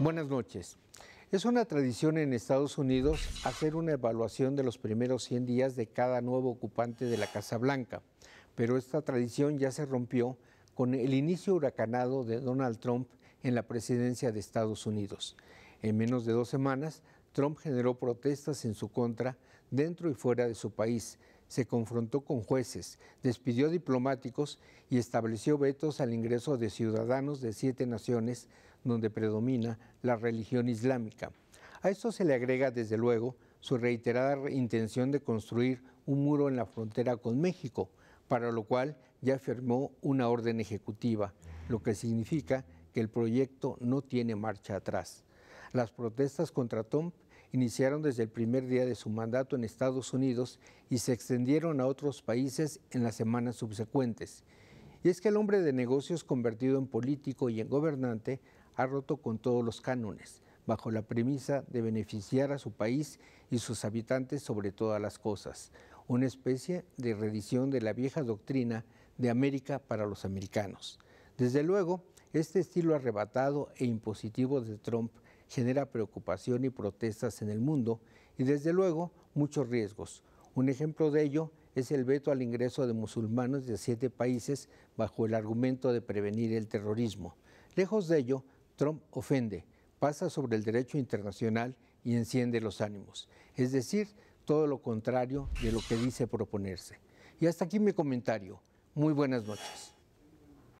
Buenas noches. Es una tradición en Estados Unidos hacer una evaluación de los primeros 100 días de cada nuevo ocupante de la Casa Blanca, pero esta tradición ya se rompió con el inicio huracanado de Donald Trump en la presidencia de Estados Unidos. En menos de dos semanas, Trump generó protestas en su contra dentro y fuera de su país, se confrontó con jueces, despidió diplomáticos y estableció vetos al ingreso de ciudadanos de siete naciones donde predomina la religión islámica. A esto se le agrega, desde luego, su reiterada intención de construir un muro en la frontera con México, para lo cual ya firmó una orden ejecutiva, lo que significa que el proyecto no tiene marcha atrás. Las protestas contra Trump iniciaron desde el primer día de su mandato en Estados Unidos y se extendieron a otros países en las semanas subsecuentes. Y es que el hombre de negocios convertido en político y en gobernante ha roto con todos los cánones, bajo la premisa de beneficiar a su país y sus habitantes sobre todas las cosas, una especie de redición de la vieja doctrina de América para los americanos. Desde luego, este estilo arrebatado e impositivo de Trump genera preocupación y protestas en el mundo y desde luego muchos riesgos. Un ejemplo de ello es el veto al ingreso de musulmanes de siete países bajo el argumento de prevenir el terrorismo. Lejos de ello, Trump ofende, pasa sobre el derecho internacional y enciende los ánimos. Es decir, todo lo contrario de lo que dice proponerse. Y hasta aquí mi comentario. Muy buenas noches.